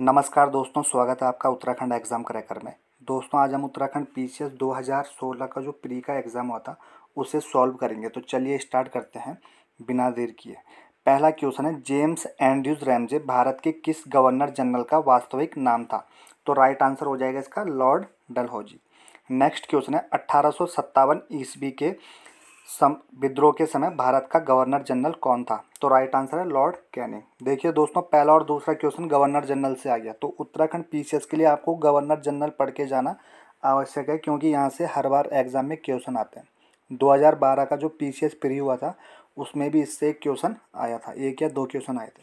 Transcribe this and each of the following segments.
नमस्कार दोस्तों स्वागत है आपका उत्तराखंड एग्ज़ाम क्रैकर में दोस्तों आज हम उत्तराखंड पी सी एस दो का जो प्री का एग्ज़ाम हुआ था उसे सॉल्व करेंगे तो चलिए स्टार्ट करते हैं बिना देर किए पहला क्वेश्चन है जेम्स एंड्रयूज रैमजे भारत के किस गवर्नर जनरल का वास्तविक नाम था तो राइट आंसर हो जाएगा इसका लॉर्ड डलहौजी नेक्स्ट क्वेश्चन है अट्ठारह ईस्वी के सम विद्रोह के समय भारत का गवर्नर जनरल कौन था तो राइट आंसर है लॉर्ड कैनिंग देखिए दोस्तों पहला और दूसरा क्वेश्चन गवर्नर जनरल से आ गया तो उत्तराखंड पीसीएस के लिए आपको गवर्नर जनरल पढ़ के जाना आवश्यक है क्योंकि यहाँ से हर बार एग्जाम में क्वेश्चन आते हैं 2012 का जो पी सी एस हुआ था उसमें भी इससे एक क्वेश्चन आया था एक या दो क्वेश्चन आए थे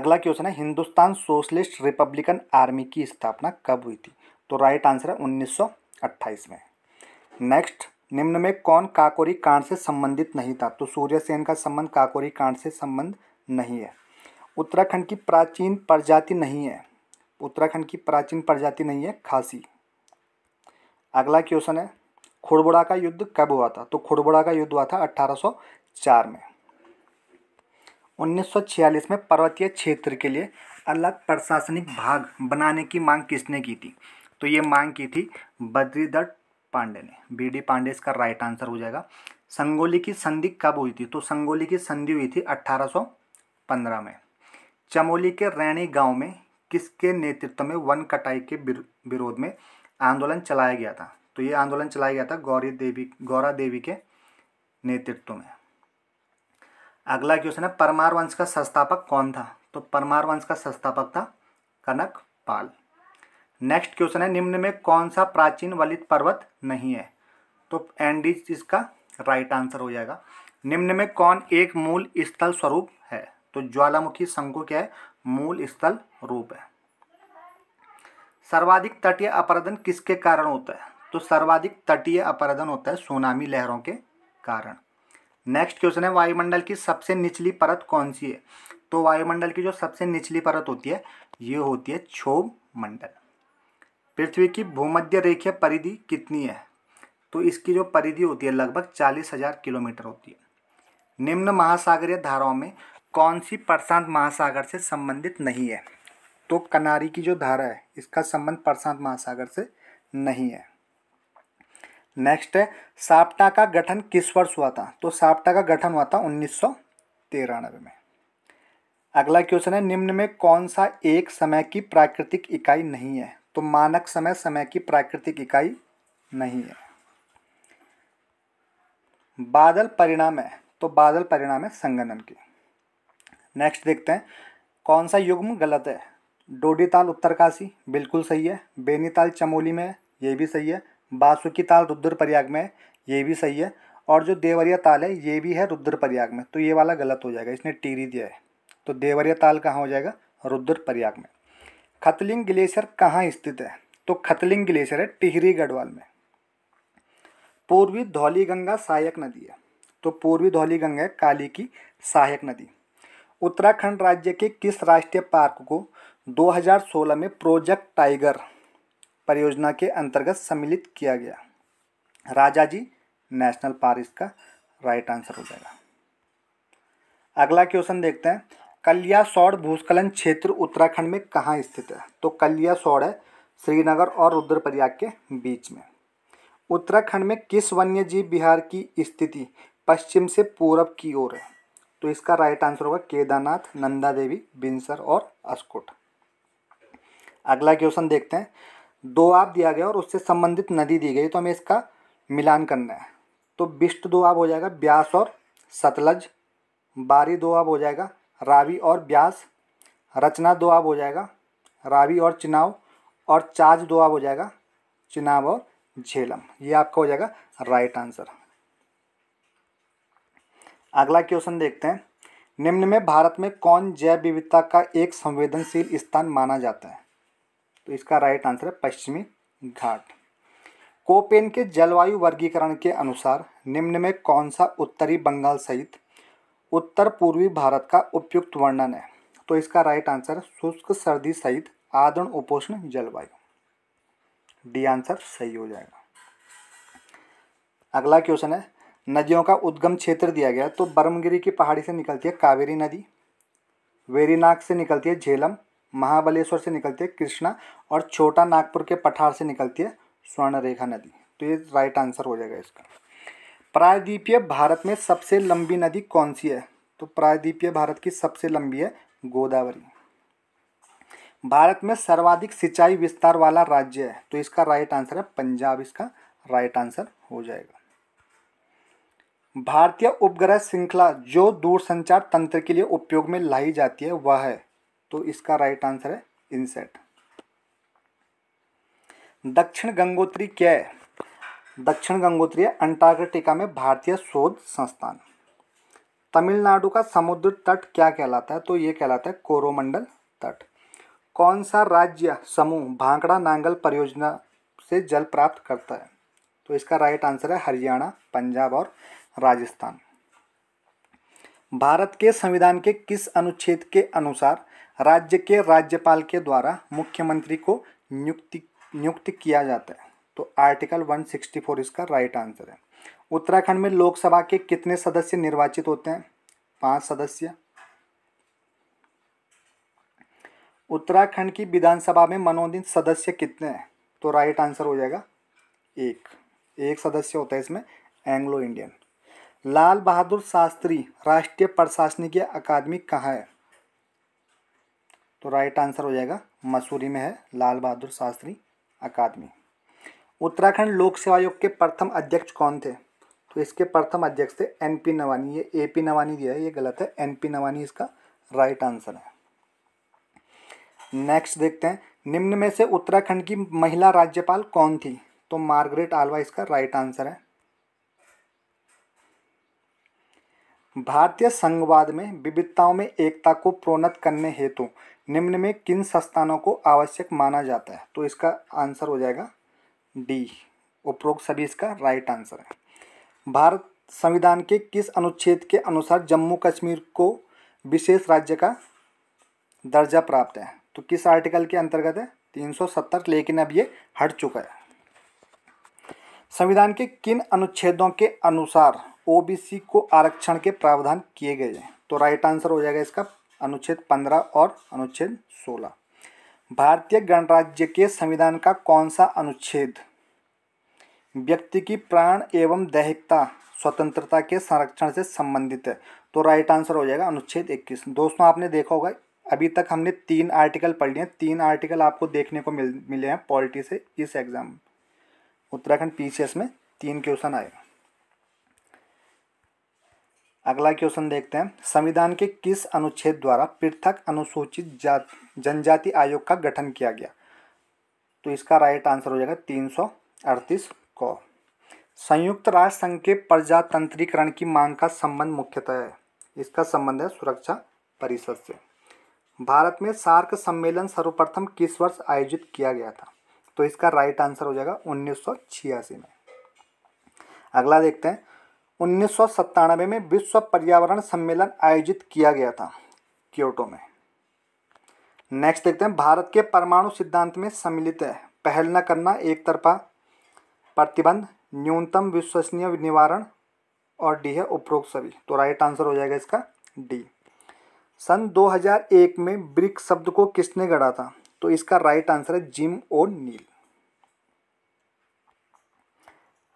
अगला क्वेश्चन है हिंदुस्तान सोशलिस्ट रिपब्लिकन आर्मी की स्थापना कब हुई थी तो राइट आंसर है उन्नीस में नेक्स्ट निम्न में कौन काकोरी कांड से संबंधित नहीं था तो सूर्य सेन का संबंध काकोरी कांड से संबंध नहीं है उत्तराखंड की प्राचीन प्रजाति नहीं है उत्तराखंड की प्राचीन प्रजाति नहीं है खासी अगला क्वेश्चन है खुड़बुड़ा का युद्ध कब हुआ था तो खुड़बुड़ा का युद्ध हुआ था 1804 में 1946 में पर्वतीय क्षेत्र के लिए अलग प्रशासनिक भाग बनाने की मांग किसने की थी तो ये मांग की थी बद्रीदत्त पांडे ने बी डी पांडे इसका राइट आंसर हो जाएगा संगोली की संधि कब हुई थी तो संगोली की संधि हुई थी 1815 में चमोली के रैणी गांव में किसके नेतृत्व में वन कटाई के विरोध में आंदोलन चलाया गया था तो ये आंदोलन चलाया गया था गौरी देवी गौरा देवी के नेतृत्व में अगला क्वेश्चन है परमार वंश का संस्थापक कौन था तो परमार वंश का संस्थापक था कनक पाल नेक्स्ट क्वेश्चन है निम्न में कौन सा प्राचीन वलित पर्वत नहीं है तो एंडीज इसका राइट आंसर हो जाएगा निम्न में कौन एक मूल स्थल स्वरूप है तो ज्वालामुखी शंकु क्या है मूल स्थल रूप है सर्वाधिक तटीय अपराधन किसके कारण होता है तो सर्वाधिक तटीय अपराधन होता है सुनामी लहरों के कारण नेक्स्ट क्वेश्चन है वायुमंडल की सबसे निचली परत कौन सी है तो वायुमंडल की जो सबसे निचली परत होती है ये होती है क्षोभ मंडल पृथ्वी की भूमध्य रेखीय परिधि कितनी है तो इसकी जो परिधि होती है लगभग चालीस हज़ार किलोमीटर होती है निम्न महासागरीय धाराओं में कौन सी प्रशांत महासागर से संबंधित नहीं है तो कनारी की जो धारा है इसका संबंध प्रशांत महासागर से नहीं है नेक्स्ट है साप्टा का गठन किस वर्ष हुआ था तो साप्टा का गठन हुआ था उन्नीस में अगला क्वेश्चन है निम्न में कौन सा एक समय की प्राकृतिक इकाई नहीं है तो मानक समय समय की प्राकृतिक इकाई नहीं है बादल परिणाम है तो बादल परिणाम है संगनन की नेक्स्ट देखते हैं कौन सा युग्म गलत है डोडी ताल उत्तरकाशी बिल्कुल सही है बेनी ताल चमोली में है ये भी सही है बासुकी ताल रुद्रप्रयाग में है ये भी सही है और जो देवरिया ताल है ये भी है रुद्रप्रयाग में तो ये वाला गलत हो जाएगा इसने टीरी दिया है तो देवरिया ताल कहाँ हो जाएगा रुद्रप्रयाग में खतलिंग ग्लेशियर कहाँ स्थित है तो खतलिंग ग्लेशियर है टिहरी गढ़वाल में पूर्वी धौली गंगा सहायक नदी है तो पूर्वी धौली गंगा है काली की सहायक नदी उत्तराखंड राज्य के किस राष्ट्रीय पार्क को 2016 में प्रोजेक्ट टाइगर परियोजना के अंतर्गत सम्मिलित किया गया राजा जी नेशनल पार्क का राइट आंसर हो जाएगा अगला क्वेश्चन देखते हैं कलियासौड़ भूस्खलन क्षेत्र उत्तराखंड में कहाँ स्थित है तो कलियासौड़ है श्रीनगर और रुद्रप्रयाग के बीच में उत्तराखंड में किस वन्य जीव बिहार की स्थिति पश्चिम से पूरब की ओर है तो इसका राइट आंसर होगा केदारनाथ नंदा देवी बिंसर और अस्कुट अगला क्वेश्चन देखते हैं दो आप दिया गया और उससे संबंधित नदी दी गई तो हमें इसका मिलान करना है तो बिष्ट दो आप हो जाएगा ब्यास और सतलज बारी दो आप हो जाएगा रावी और ब्यास रचना दो आब हो जाएगा रावी और चिनाव और चार्ज दो आब हो जाएगा चिनाव और झेलम ये आपका हो जाएगा राइट आंसर अगला क्वेश्चन देखते हैं निम्न में भारत में कौन जैव विविधता का एक संवेदनशील स्थान माना जाता है तो इसका राइट आंसर है पश्चिमी घाट कोपेन के जलवायु वर्गीकरण के अनुसार निम्न में कौन सा उत्तरी बंगाल सहित उत्तर पूर्वी भारत का उपयुक्त वर्णन है तो इसका राइट आंसर शुष्क सर्दी सहित आदरण उपोष्ण जलवायु डी आंसर सही हो जाएगा अगला क्वेश्चन है नदियों का उद्गम क्षेत्र दिया गया तो बर्मगिरी की पहाड़ी से निकलती है कावेरी नदी वेरीनाग से निकलती है झेलम महाबलेश्वर से निकलती है कृष्णा और छोटा नागपुर के पठार से निकलती है स्वर्णरेखा नदी तो ये राइट आंसर हो जाएगा इसका प्रायद्वीपीय भारत में सबसे लंबी नदी कौन सी है तो प्रायद्वीपीय भारत की सबसे लंबी है गोदावरी भारत में सर्वाधिक सिंचाई विस्तार वाला राज्य है तो इसका राइट आंसर है पंजाब इसका राइट आंसर हो जाएगा भारतीय उपग्रह श्रृंखला जो दूरसंचार तंत्र के लिए उपयोग में लाई जाती है वह है तो इसका राइट आंसर है इनसेट दक्षिण गंगोत्री क्या है दक्षिण गंगोत्री अंटार्कटिका में भारतीय शोध संस्थान तमिलनाडु का समुद्र तट क्या कहलाता है तो ये कहलाता है कोरोमंडल तट कौन सा राज्य समूह भांगड़ा नांगल परियोजना से जल प्राप्त करता है तो इसका राइट आंसर है हरियाणा पंजाब और राजस्थान भारत के संविधान के किस अनुच्छेद के अनुसार राज्य के राज्यपाल के द्वारा मुख्यमंत्री को नियुक्ति नियुक्त किया जाता है तो आर्टिकल 164 इसका राइट आंसर है उत्तराखंड में लोकसभा के कितने सदस्य निर्वाचित होते हैं पांच सदस्य उत्तराखंड की विधानसभा में मनोनीत सदस्य कितने हैं तो राइट आंसर हो जाएगा एक एक सदस्य होता है इसमें एंग्लो इंडियन लाल बहादुर शास्त्री राष्ट्रीय प्रशासनिक अकादमी कहाँ है तो राइट आंसर हो जाएगा मसूरी में है लाल बहादुर शास्त्री अकादमी उत्तराखंड लोक सेवा आयोग के प्रथम अध्यक्ष कौन थे तो इसके प्रथम अध्यक्ष थे एन पी नवानी ये ए पी नवानी दिया है ये गलत है एन पी नवानी इसका राइट आंसर है नेक्स्ट देखते हैं निम्न में से उत्तराखंड की महिला राज्यपाल कौन थी तो मार्गरेट आलवा इसका राइट आंसर है भारतीय संघवाद में विविधताओं में एकता को प्रोन्नत करने हेतु निम्न में किन संस्थानों को आवश्यक माना जाता है तो इसका आंसर हो जाएगा डी उपरोक्त सभी इसका राइट आंसर है भारत संविधान के किस अनुच्छेद के अनुसार जम्मू कश्मीर को विशेष राज्य का दर्जा प्राप्त है तो किस आर्टिकल के अंतर्गत है 370 लेकिन अब ये हट चुका है संविधान के किन अनुच्छेदों के अनुसार ओबीसी को आरक्षण के प्रावधान किए गए हैं तो राइट आंसर हो जाएगा इसका अनुच्छेद 15 और अनुच्छेद सोलह भारतीय गणराज्य के संविधान का कौन सा अनुच्छेद व्यक्ति की प्राण एवं दैहिकता स्वतंत्रता के संरक्षण से संबंधित है तो राइट आंसर हो जाएगा अनुच्छेद 21 दोस्तों आपने देखा होगा अभी तक हमने तीन आर्टिकल पढ़ लिए हैं तीन आर्टिकल आपको देखने को मिल मिले हैं पॉलिटी से इस एग्ज़ाम उत्तराखंड पीसीएस में तीन क्वेश्चन आए अगला क्वेश्चन देखते हैं संविधान के किस अनुच्छेद द्वारा पृथक अनुसूचित जात जनजाति आयोग का गठन किया गया तो इसका राइट आंसर हो जाएगा तीन सौ अड़तीस को संयुक्त राष्ट्र संघ के प्रजातंत्रीकरण की मांग का संबंध मुख्यतः है इसका संबंध है सुरक्षा परिषद से भारत में सार्क सम्मेलन सर्वप्रथम किस वर्ष आयोजित किया गया था तो इसका राइट आंसर हो जाएगा उन्नीस में अगला देखते हैं उन्नीस में विश्व पर्यावरण सम्मेलन आयोजित किया गया था क्योटो में नेक्स्ट देखते हैं भारत के परमाणु सिद्धांत में सम्मिलित है पहल न करना एक तरफा प्रतिबंध न्यूनतम विश्वसनीय निवारण और डी है उपरोक्त सभी तो राइट आंसर हो जाएगा इसका डी सन 2001 में ब्रिक शब्द को किसने गढ़ा था तो इसका राइट आंसर है जिम ओ नील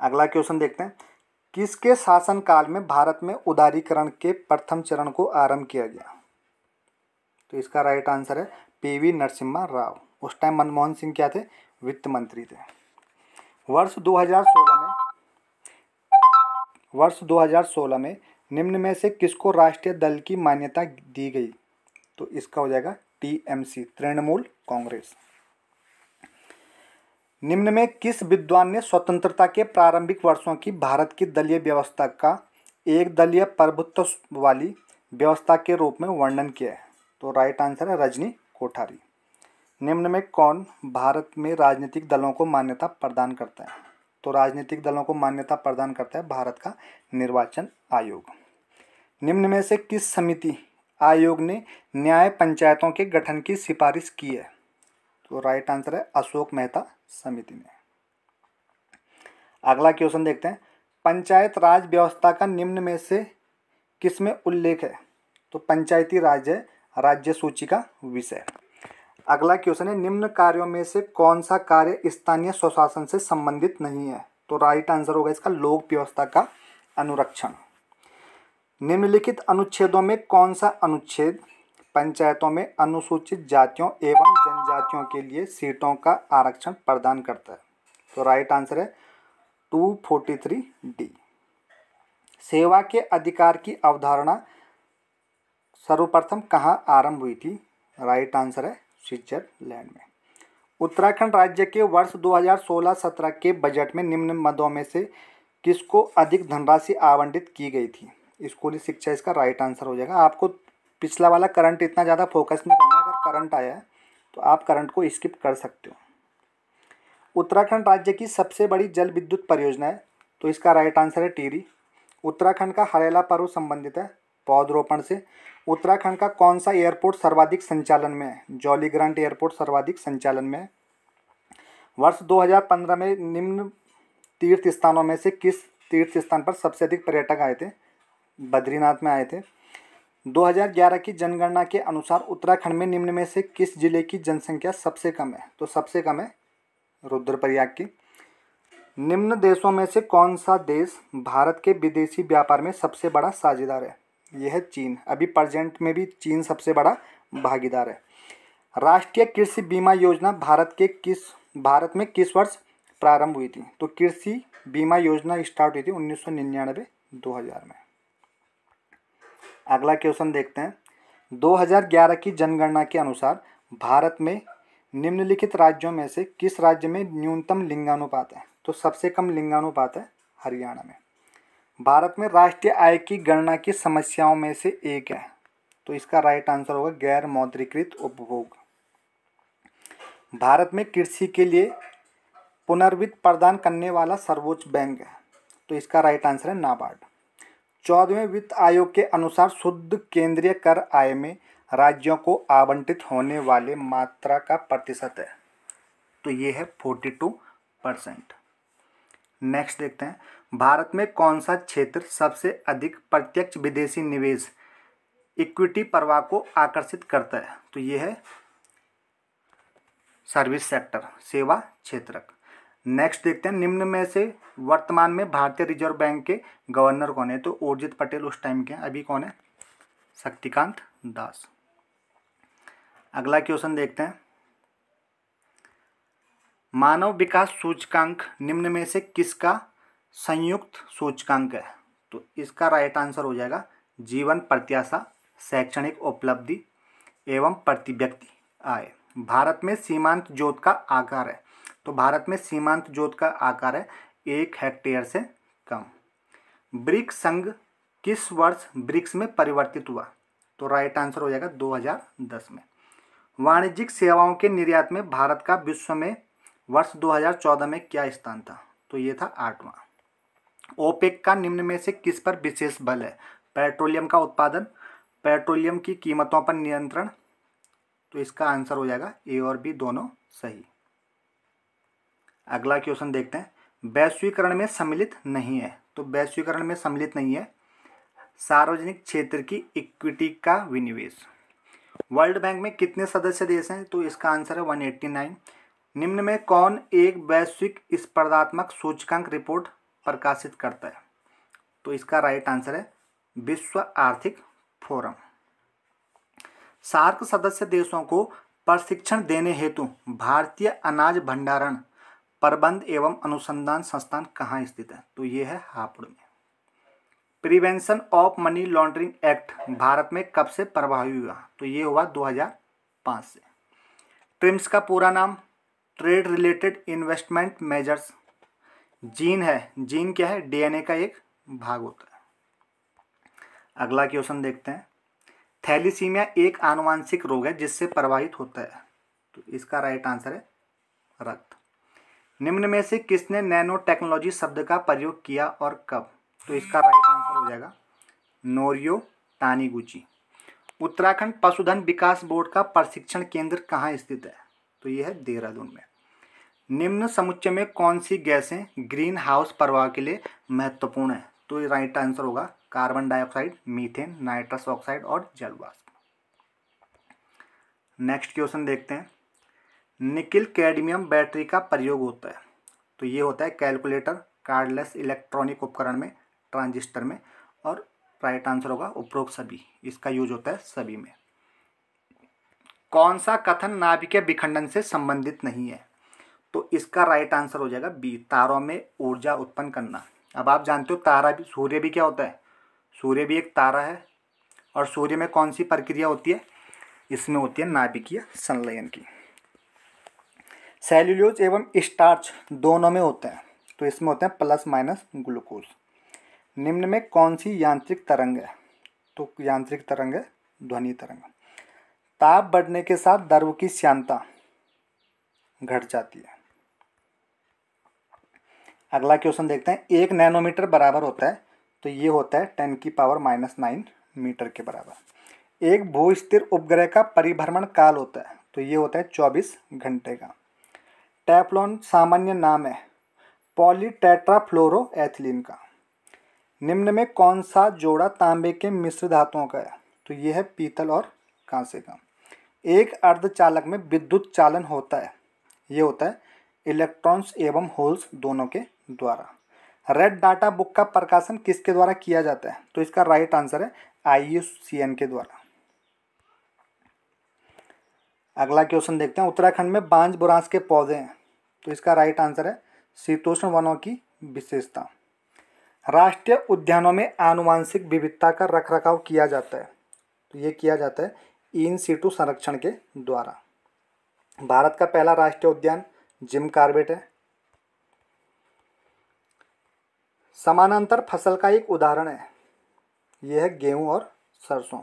अगला क्वेश्चन देखते हैं किसके शासनकाल में भारत में उदारीकरण के प्रथम चरण को आरंभ किया गया तो इसका राइट आंसर है पीवी नरसिम्हा राव उस टाइम मनमोहन सिंह क्या थे वित्त मंत्री थे वर्ष 2016 में वर्ष 2016 में निम्न में से किसको राष्ट्रीय दल की मान्यता दी गई तो इसका हो जाएगा टीएमसी तृणमूल कांग्रेस निम्न में किस विद्वान ने स्वतंत्रता के प्रारंभिक वर्षों की भारत की दलीय व्यवस्था का एक दलीय प्रभुत्व वाली व्यवस्था के रूप में वर्णन किया है तो राइट आंसर है रजनी कोठारी निम्न में कौन भारत में राजनीतिक दलों को मान्यता प्रदान करता है तो राजनीतिक दलों को मान्यता प्रदान करता है भारत का निर्वाचन आयोग निम्न में से किस समिति आयोग ने न्याय पंचायतों के गठन की सिफारिश की है तो राइट आंसर है अशोक मेहता समिति में अगला क्वेश्चन देखते हैं पंचायत राज व्यवस्था का निम्न में से किस में उल्लेख है तो पंचायती राज है राज्य सूची का विषय अगला क्वेश्चन है निम्न कार्यों में से कौन सा कार्य स्थानीय स्वशासन से संबंधित नहीं है तो राइट आंसर होगा इसका लोक व्यवस्था का अनुरक्षण निम्नलिखित अनुच्छेदों में कौन सा अनुच्छेद पंचायतों में अनुसूचित जातियों एवं जनजातियों के लिए सीटों का आरक्षण प्रदान करता है तो राइट आंसर है टू फोर्टी थ्री डी सेवा के अधिकार की अवधारणा सर्वप्रथम कहाँ आरंभ हुई थी राइट आंसर है स्विट्जरलैंड में उत्तराखंड राज्य के वर्ष 2016-17 के बजट में निम्न मदों में से किसको अधिक धनराशि आवंटित की गई थी स्कूली शिक्षा इसका राइट आंसर हो जाएगा आपको पिछला वाला करंट इतना ज़्यादा फोकस नहीं करना अगर करंट आया तो आप करंट को स्किप कर सकते हो उत्तराखंड राज्य की सबसे बड़ी जल विद्युत परियोजना है तो इसका राइट आंसर है टीरी उत्तराखंड का हरेला पर्व संबंधित है पौधरोपण से उत्तराखंड का कौन सा एयरपोर्ट सर्वाधिक संचालन में है जॉली ग्रांट एयरपोर्ट सर्वाधिक संचालन में है वर्ष 2015 में निम्न तीर्थ स्थानों में से किस तीर्थ स्थान पर सबसे अधिक पर्यटक आए थे बद्रीनाथ में आए थे 2011 की जनगणना के अनुसार उत्तराखंड में निम्न में से किस जिले की जनसंख्या सबसे कम है तो सबसे कम है रुद्रप्रयाग की निम्न देशों में से कौन सा देश भारत के विदेशी व्यापार में सबसे बड़ा साझेदार है यह है चीन अभी प्रजेंट में भी चीन सबसे बड़ा भागीदार है राष्ट्रीय कृषि बीमा योजना भारत के किस भारत में किस वर्ष प्रारंभ हुई थी तो कृषि बीमा योजना स्टार्ट हुई थी उन्नीस सौ निन्यानवे दो हज़ार में अगला क्वेश्चन देखते हैं 2011 की जनगणना के अनुसार भारत में निम्नलिखित राज्यों में से किस राज्य में न्यूनतम लिंगानुपात है तो सबसे कम लिंगानुपात है हरियाणा में भारत में राष्ट्रीय आय की गणना की समस्याओं में से एक है तो इसका राइट आंसर होगा गैर मौद्रीकृत उपभोग भारत में कृषि के लिए पुनर्वित्त प्रदान करने वाला सर्वोच्च बैंक है तो इसका राइट आंसर है नाबार्ड चौदहवें वित्त आयोग के अनुसार शुद्ध केंद्रीय कर आय में राज्यों को आवंटित होने वाले मात्रा का प्रतिशत है तो ये है फोर्टी टू परसेंट नेक्स्ट देखते हैं भारत में कौन सा क्षेत्र सबसे अधिक प्रत्यक्ष विदेशी निवेश इक्विटी प्रवाह को आकर्षित करता है तो ये है सर्विस सेक्टर सेवा क्षेत्र नेक्स्ट देखते हैं निम्न में से वर्तमान में भारतीय रिजर्व बैंक के गवर्नर कौन है तो उर्जित पटेल उस टाइम के हैं अभी कौन है शक्तिकांत दास अगला क्वेश्चन देखते हैं मानव विकास सूचकांक निम्न में से किसका संयुक्त सूचकांक है तो इसका राइट आंसर हो जाएगा जीवन प्रत्याशा शैक्षणिक उपलब्धि एवं प्रति व्यक्ति आय भारत में सीमांत ज्योत का आकार है तो भारत में सीमांत जोत का आकार है एक हेक्टेयर से कम ब्रिक्स संघ किस वर्ष ब्रिक्स में परिवर्तित हुआ तो राइट आंसर हो जाएगा 2010 में वाणिज्यिक सेवाओं के निर्यात में भारत का विश्व में वर्ष 2014 में क्या स्थान था तो ये था आठवां ओपेक का निम्न में से किस पर विशेष बल है पेट्रोलियम का उत्पादन पेट्रोलियम की कीमतों पर नियंत्रण तो इसका आंसर हो जाएगा ए और बी दोनों सही अगला क्वेश्चन देखते हैं वैश्वीकरण में सम्मिलित नहीं है तो वैश्वीकरण में सम्मिलित नहीं है सार्वजनिक क्षेत्र की इक्विटी का विनिवेश वर्ल्ड बैंक में कितने सदस्य देश हैं तो इसका आंसर है वन एट्टी नाइन निम्न में कौन एक वैश्विक स्पर्धात्मक सूचकांक रिपोर्ट प्रकाशित करता है तो इसका राइट आंसर है विश्व आर्थिक फोरम सार्क सदस्य देशों को प्रशिक्षण देने हेतु भारतीय अनाज भंडारण प्रबंध एवं अनुसंधान संस्थान कहाँ स्थित है तो ये है हापुड़ में prevention of money laundering act Bharat में कब से प्रभावी हुआ तो ये हुआ 2005 से ट्रिम्स का पूरा नाम trade related investment measures gene है जीन क्या है डीएनए का एक भाग होता है अगला क्वेश्चन देखते हैं थैलीसीमिया एक आनुवांशिक रोग है जिससे प्रभावित होता है तो इसका राइट आंसर है रक्त निम्न में से किसने नैनो टेक्नोलॉजी शब्द का प्रयोग किया और कब तो इसका राइट आंसर हो जाएगा नोरियो तानीगुची उत्तराखंड पशुधन विकास बोर्ड का प्रशिक्षण केंद्र कहाँ स्थित है तो ये है देहरादून में निम्न समुच्चय में कौन सी गैसें ग्रीन हाउस प्रभाव के लिए महत्वपूर्ण है तो ये राइट आंसर होगा carbon dioxide methane nitrous oxide और जलवाष्प नेक्स्ट क्वेश्चन देखते हैं निकिल कैडमियम बैटरी का प्रयोग होता है तो ये होता है कैलकुलेटर कार्डलेस इलेक्ट्रॉनिक उपकरण में ट्रांजिस्टर में और राइट आंसर होगा उपरोक्त सभी इसका यूज होता है सभी में कौन सा कथन नाभिकीय विखंडन से संबंधित नहीं है तो इसका राइट आंसर हो जाएगा बी तारों में ऊर्जा उत्पन्न करना अब आप जानते हो तारा भी सूर्य भी क्या होता है सूर्य भी एक तारा है और सूर्य में कौन सी प्रक्रिया होती है इसमें होती है नाभिकीय संलयन की सेल्यूलोज एवं स्टार्च दोनों में होते हैं तो इसमें होते हैं प्लस माइनस ग्लूकोज निम्न में कौन सी यांत्रिक तरंग है तो यांत्रिक तरंग है ध्वनि तरंग ताप बढ़ने के साथ दर्व की श्यांता घट जाती है अगला क्वेश्चन देखते हैं एक नैनोमीटर बराबर होता है तो ये होता है टेन की पावर माइनस नाइन मीटर के बराबर एक भूस्थिर उपग्रह का परिभ्रमण काल होता है तो ये होता है चौबीस घंटे का टैपलॉन सामान्य नाम है पॉलीटेट्राफ्लोरोएथिलीन का निम्न में कौन सा जोड़ा तांबे के मिश्र धातुओं का है तो यह है पीतल और कांसे का एक अर्धचालक में विद्युत चालन होता है ये होता है इलेक्ट्रॉन्स एवं होल्स दोनों के द्वारा रेड डाटा बुक का प्रकाशन किसके द्वारा किया जाता है तो इसका राइट आंसर है आई के द्वारा अगला क्वेश्चन देखते हैं उत्तराखंड में बांझ बुरांस के पौधे हैं तो इसका राइट आंसर है शीतोष्ण वनों की विशेषता राष्ट्रीय उद्यानों में आनुवांशिक विविधता का रखरखाव किया जाता है तो ये किया जाता है इन सीटू संरक्षण के द्वारा भारत का पहला राष्ट्रीय उद्यान जिम कार्बेट है समानांतर फसल का एक उदाहरण है यह है गेहूं और सरसों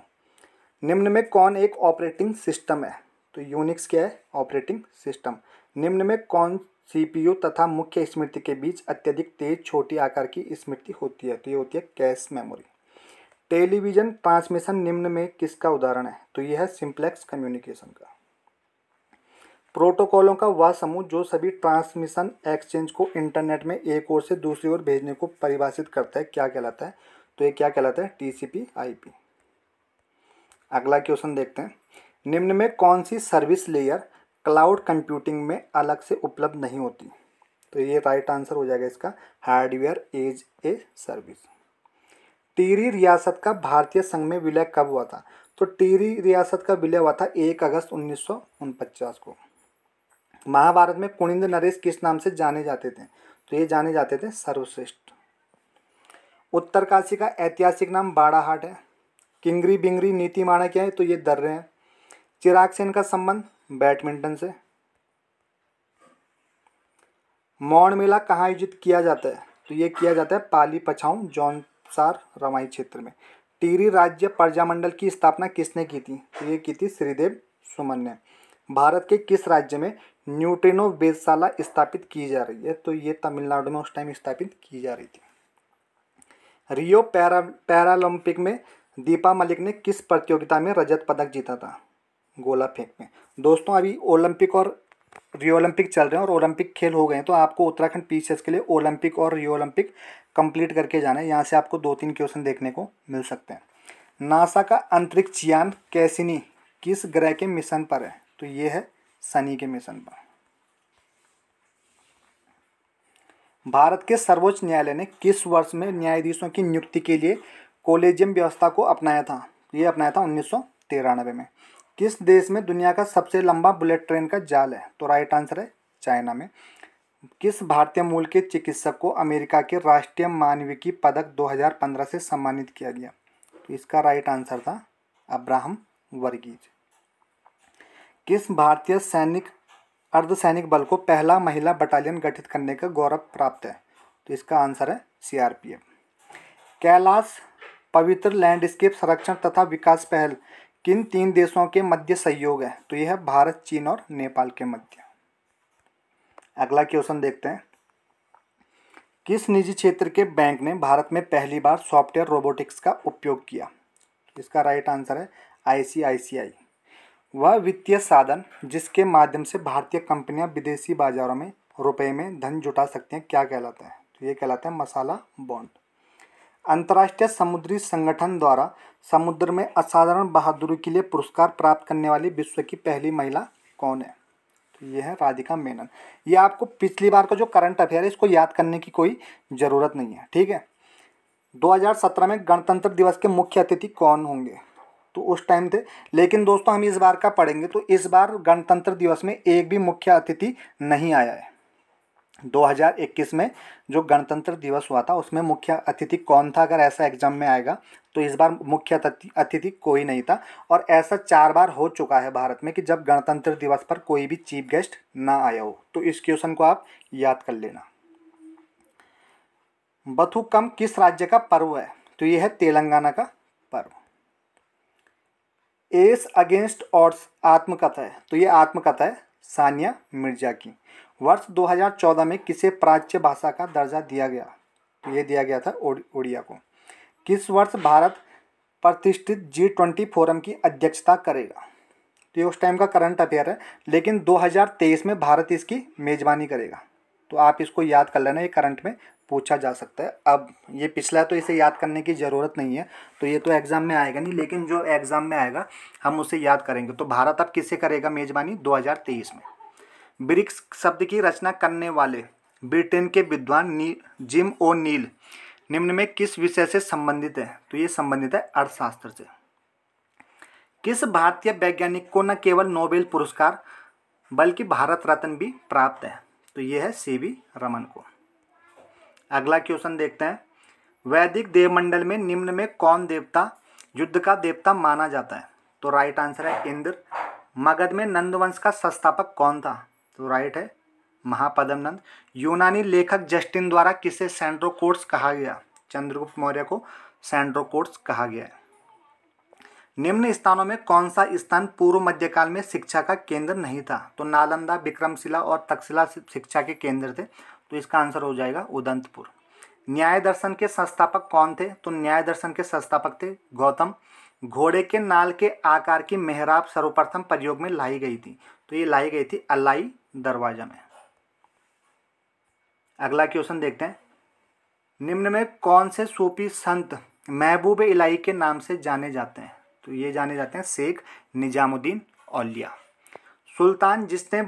निम्न में कौन एक ऑपरेटिंग सिस्टम है तो यूनिक्स क्या है ऑपरेटिंग सिस्टम निम्न में कौन सीपीयू तथा मुख्य स्मृति के बीच अत्यधिक तेज छोटी आकार की स्मृति होती है तो ये होती है कैश मेमोरी टेलीविज़न ट्रांसमिशन निम्न में किसका उदाहरण है तो यह है सिंप्लेक्स कम्युनिकेशन का प्रोटोकॉलों का वह समूह जो सभी ट्रांसमिशन एक्सचेंज को इंटरनेट में एक ओर से दूसरी ओर भेजने को परिभाषित करता है क्या कहलाता है तो ये क्या कहलाता है टीसीपी आईपी अगला क्वेश्चन देखते हैं निम्न में कौन सी सर्विस लेयर क्लाउड कंप्यूटिंग में अलग से उपलब्ध नहीं होती तो ये राइट आंसर हो जाएगा इसका hardware as a service Tehri रियासत का भारतीय संघ में विलय कब हुआ था तो टीरी रियासत का विलय हुआ था एक अगस्त उन्नीस को महाभारत में कुणिंद नरेश किस नाम से जाने जाते थे तो ये जाने जाते थे सर्वश्रेष्ठ उत्तरकाशी का ऐतिहासिक नाम बाड़ाहाट है किंगरी बिंगरी नीति माणा क्या है तो ये दर्रे हैं चिराग सेन का संबंध बैडमिंटन से मौन मेला कहाँ आयोजित किया जाता है तो ये किया जाता है पाली पछाऊ जौनसार रमाई क्षेत्र में टिहरी राज्य प्रजामंडल की स्थापना किसने की थी तो ये की थी श्रीदेव सुमन ने भारत के किस राज्य में न्यूट्रेनो वेदशाला स्थापित की जा रही है तो ये तमिलनाडु में उस टाइम स्थापित की जा रही थी रियो पैरा पैरालंपिक में दीपा मलिक ने किस प्रतियोगिता में रजत पदक जीता था गोला फेंक में दोस्तों अभी ओलंपिक और रियो ओलंपिक चल रहे हैं और ओलंपिक खेल हो गए हैं तो आपको उत्तराखंड पी के लिए ओलंपिक और रियो ओलंपिक कंप्लीट करके जाना है यहाँ से आपको दो तीन क्वेश्चन देखने को मिल सकते हैं नासा का अंतरिक्ष यान कैसिनी किस ग्रह के मिशन पर है तो ये है शनि के मिशन पर भारत के सर्वोच्च न्यायालय ने किस वर्ष में न्यायाधीशों की नियुक्ति के लिए कोलेजियम व्यवस्था को अपनाया था ये अपनाया था उन्नीस में किस देश में दुनिया का सबसे लंबा बुलेट ट्रेन का जाल है तो राइट आंसर है चाइना में किस भारतीय मूल के चिकित्सक को अमेरिका के राष्ट्रीय मानविकी पदक 2015 से सम्मानित किया गया तो इसका राइट आंसर था अब्राहम वर्गीज किस भारतीय सैनिक अर्धसैनिक बल को पहला महिला बटालियन गठित करने का गौरव प्राप्त है तो इसका आंसर है सीआरपीएफ कैलाश पवित्र लैंडस्केप संरक्षण तथा विकास पहल किन तीन देशों के मध्य सहयोग है तो यह है भारत चीन और नेपाल के मध्य अगला क्वेश्चन देखते हैं किस निजी क्षेत्र के बैंक ने भारत में पहली बार सॉफ्टवेयर रोबोटिक्स का उपयोग किया तो इसका राइट आंसर है आईसीआईसीआई वह वित्तीय साधन जिसके माध्यम से भारतीय कंपनियां विदेशी बाजारों में रुपए में धन जुटा सकती हैं क्या कहलाता है तो ये कहलाता है मसाला बॉन्ड अंतर्राष्ट्रीय समुद्री संगठन द्वारा समुद्र में असाधारण बहादुरी के लिए पुरस्कार प्राप्त करने वाली विश्व की पहली महिला कौन है तो ये है राधिका मेनन ये आपको पिछली बार का जो करंट अफेयर है इसको याद करने की कोई ज़रूरत नहीं है ठीक है 2017 में गणतंत्र दिवस के मुख्य अतिथि कौन होंगे तो उस टाइम थे लेकिन दोस्तों हम इस बार का पढ़ेंगे तो इस बार गणतंत्र दिवस में एक भी मुख्य अतिथि नहीं आया है 2021 में जो गणतंत्र दिवस हुआ था उसमें मुख्य अतिथि कौन था अगर ऐसा एग्जाम में आएगा तो इस बार मुख्य अतिथि कोई नहीं था और ऐसा चार बार हो चुका है भारत में कि जब गणतंत्र दिवस पर कोई भी चीफ गेस्ट ना आया हो तो इस क्वेश्चन को आप याद कर लेना बथुकम किस राज्य का पर्व है तो यह है तेलंगाना का पर्व एस अगेंस्ट और आत्मकथा है तो ये आत्मकथा है सानिया मिर्जा की वर्ष 2014 में किसे प्राच्य भाषा का दर्जा दिया गया तो ये दिया गया था उड़िया को किस वर्ष भारत प्रतिष्ठित जी ट्वेंटी फोरम की अध्यक्षता करेगा तो ये उस टाइम का करंट अफेयर है लेकिन 2023 में भारत इसकी मेज़बानी करेगा तो आप इसको याद कर लेना ये करंट में पूछा जा सकता है अब ये पिछला तो इसे याद करने की ज़रूरत नहीं है तो ये तो एग्ज़ाम में आएगा नहीं लेकिन जो एग्ज़ाम में आएगा हम उसे याद करेंगे तो भारत अब किससे करेगा मेज़बानी दो में ब्रिक्स शब्द की रचना करने वाले ब्रिटेन के विद्वान जिम ओ नील निम्न में किस विषय से संबंधित है तो ये संबंधित है अर्थशास्त्र से किस भारतीय वैज्ञानिक को न केवल नोबेल पुरस्कार बल्कि भारत रत्न भी प्राप्त है तो ये है सी वी रमन को अगला क्वेश्चन देखते हैं वैदिक देवमंडल में निम्न में कौन देवता युद्ध का देवता माना जाता है तो राइट आंसर है इंद्र मगध में नंदवंश का संस्थापक कौन था तो राइट है महापदमनंद यूनानी लेखक जस्टिन द्वारा किसे सैंड्रोकोट्स कहा गया चंद्रगुप्त मौर्य को सैंड्रोकोट्स कहा गया है निम्न स्थानों में कौन सा स्थान पूर्व मध्यकाल में शिक्षा का केंद्र नहीं था तो नालंदा विक्रमशिला और तक्षशिला शिक्षा के केंद्र थे तो इसका आंसर हो जाएगा उदंतपुर न्याय दर्शन के संस्थापक कौन थे तो न्याय दर्शन के संस्थापक थे गौतम घोड़े के नाल के आकार की मेहराब सर्वप्रथम प्रयोग में लाई गई थी तो ये लाई गई थी अलाई दरवाजा में अगला क्वेश्चन देखते हैं निम्न में कौन से सूफी संत महबूब इलाही के नाम से जाने जाते हैं तो ये जाने जाते हैं शेख निजामुद्दीन औलिया सुल्तान जिसने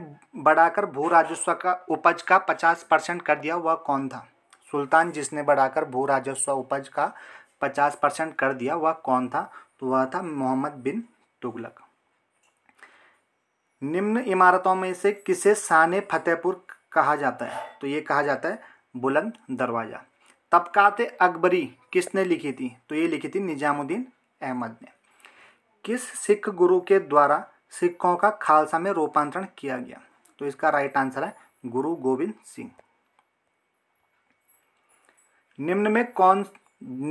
बढ़ाकर भू राजस्व का उपज का पचास परसेंट कर दिया वह कौन था सुल्तान जिसने बढ़ाकर भू राजस्व उपज का पचास परसेंट कर दिया वह कौन था तो वह था मोहम्मद बिन तुगलक निम्न इमारतों में से किसे शान फतेहपुर कहा जाता है तो ये कहा जाता है बुलंद दरवाज़ा तबकात अकबरी किसने लिखी थी तो ये लिखी थी निजामुद्दीन अहमद ने किस सिख गुरु के द्वारा सिखों का खालसा में रूपांतरण किया गया तो इसका राइट आंसर है गुरु गोविंद सिंह निम्न में कौन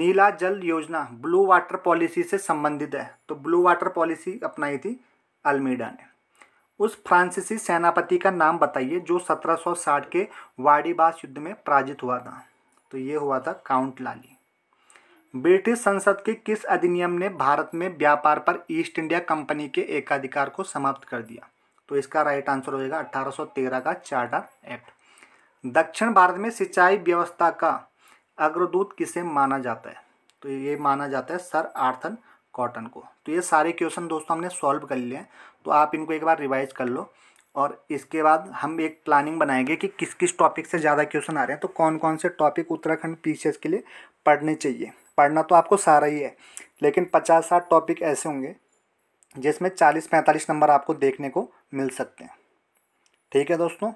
नीला जल योजना ब्लू वाटर पॉलिसी से संबंधित है तो ब्लू वाटर पॉलिसी अपनाई थी अल्मीडा ने उस फ्रांसीसी सेनापति का नाम बताइए जो 1760 के वाडीबास युद्ध में पराजित हुआ था तो ये हुआ था काउंट लाली ब्रिटिश संसद के किस अधिनियम ने भारत में व्यापार पर ईस्ट इंडिया कंपनी के एकाधिकार को समाप्त कर दिया तो इसका राइट आंसर होगा 1813 का चार्टर एक्ट दक्षिण भारत में सिंचाई व्यवस्था का अग्रदूत किसे माना जाता है तो ये माना जाता है सर आर्थन कॉटन को तो ये सारे क्वेश्चन दोस्तों हमने सॉल्व कर लिए हैं तो आप इनको एक बार रिवाइज कर लो और इसके बाद हम एक प्लानिंग बनाएंगे कि किस किस टॉपिक से ज़्यादा क्वेश्चन आ रहे हैं तो कौन कौन से टॉपिक उत्तराखंड पीसीएस के लिए पढ़ने चाहिए पढ़ना तो आपको सारा ही है लेकिन पचास साठ टॉपिक ऐसे होंगे जिसमें चालीस पैंतालीस नंबर आपको देखने को मिल सकते हैं ठीक है दोस्तों